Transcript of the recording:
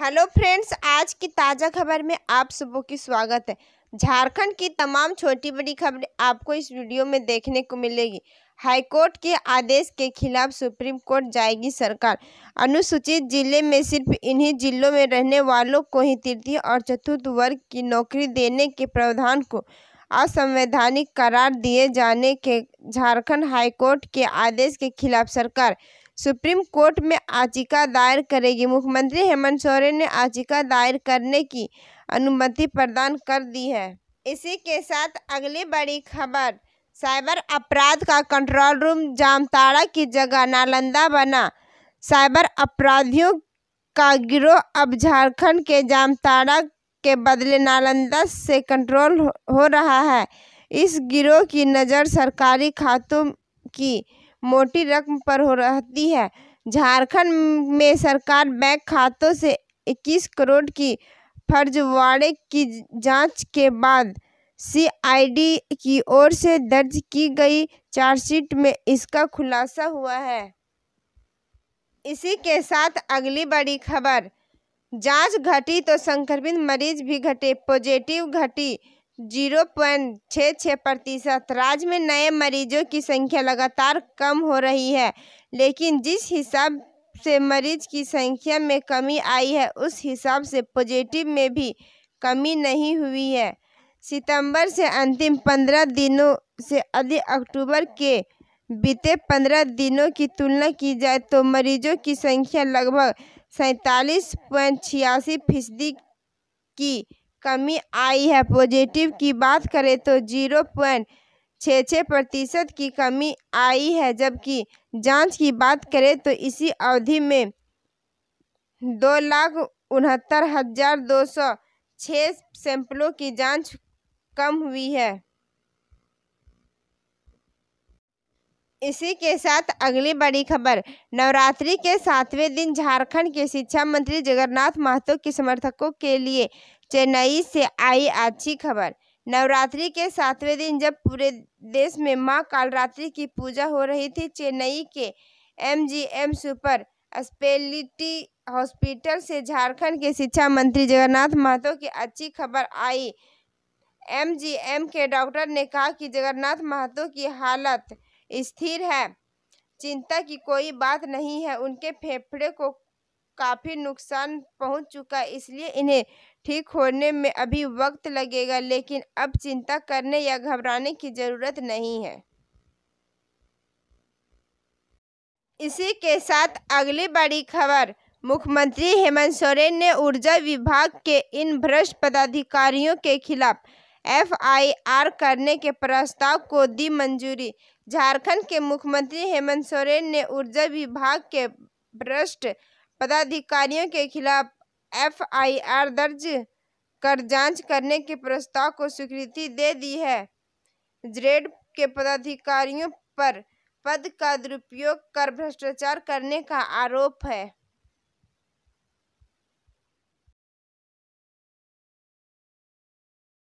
hello friends आज की ताज़ा खबर में आप सबों की स्वागत है झारखंड की तमाम छोटी बड़ी खबरें आपको इस वीडियो में देखने को मिलेगी हाईकोर्ट के आदेश के खिलाफ सुप्रीम कोर्ट जाएगी सरकार अनुसूचित जिले में सिर्फ इन्हीं जिलों में रहने वालों को ही तृतीय और चतुर्थ वर्ग की नौकरी देने के प्रावधान को असंवैधानिक करार दिए जाने के झारखंड हाईकोर्ट के आदेश के खिलाफ सरकार सुप्रीम कोर्ट में याचिका दायर करेगी मुख्यमंत्री हेमंत सोरेन ने याचिका दायर करने की अनुमति प्रदान कर दी है इसी के साथ अगली बड़ी खबर साइबर अपराध का कंट्रोल रूम जामताड़ा की जगह नालंदा बना साइबर अपराधियों का गिरोह अब झारखंड के जामताड़ा के बदले नालंदा से कंट्रोल हो रहा है इस गिरोह की नज़र सरकारी खातों की मोटी रकम पर हो रहती है झारखंड में सरकार बैंक खातों से इक्कीस करोड़ की फर्जवाड़े की जांच के बाद सीआईडी की ओर से दर्ज की गई चार्जशीट में इसका खुलासा हुआ है इसी के साथ अगली बड़ी खबर जांच घटी तो संक्रमित मरीज भी घटे पॉजिटिव घटी जीरो पॉइंट छः छः प्रतिशत राज्य में नए मरीजों की संख्या लगातार कम हो रही है लेकिन जिस हिसाब से मरीज की संख्या में कमी आई है उस हिसाब से पॉजिटिव में भी कमी नहीं हुई है सितंबर से अंतिम पंद्रह दिनों से अधिक अक्टूबर के बीते पंद्रह दिनों की तुलना की जाए तो मरीजों की संख्या लगभग सैंतालीस पॉइंट छियासी फीसदी की कमी आई है पॉजिटिव की बात करें तो जीरो पॉइंट छः छः प्रतिशत की कमी आई है जबकि जांच की बात करें तो इसी अवधि में दो लाख उनहत्तर हज़ार दो सौ छः सैंपलों की जांच कम हुई है इसी के साथ अगली बड़ी खबर नवरात्रि के सातवें दिन झारखंड के शिक्षा मंत्री जगन्नाथ महतो के समर्थकों के लिए चेन्नई से आई अच्छी खबर नवरात्रि के सातवें दिन जब पूरे देश में मां कालरात्रि की पूजा हो रही थी चेन्नई के एमजीएम सुपर स्पेलिटी हॉस्पिटल से झारखंड के शिक्षा मंत्री जगन्नाथ महतो की अच्छी खबर आई एमजीएम के डॉक्टर ने कहा कि जगन्नाथ महतो की हालत स्थिर है चिंता की कोई बात नहीं है उनके फेफड़े को काफ़ी नुकसान पहुंच चुका इसलिए इन्हें ठीक होने में अभी वक्त लगेगा लेकिन अब चिंता करने या घबराने की ज़रूरत नहीं है इसी के साथ अगली बड़ी खबर मुख्यमंत्री हेमंत सोरेन ने ऊर्जा विभाग के इन भ्रष्ट पदाधिकारियों के खिलाफ एफआईआर करने के प्रस्ताव को दी मंजूरी झारखंड के मुख्यमंत्री हेमंत सोरेन ने ऊर्जा विभाग के भ्रष्ट पदाधिकारियों के खिलाफ एफआईआर दर्ज कर जांच करने के प्रस्ताव को स्वीकृति दे दी है ज्रेड के पदाधिकारियों पर पद का दुरुपयोग कर भ्रष्टाचार करने का आरोप है